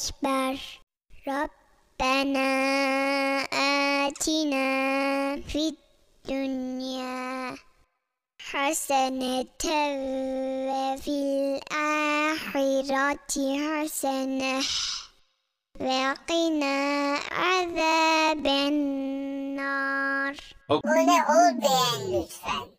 Ekber Rabbena atina fid dünya hasenete ve fil ahireti hasene ve qina azaben nar. Bunu ol beğen lütfen.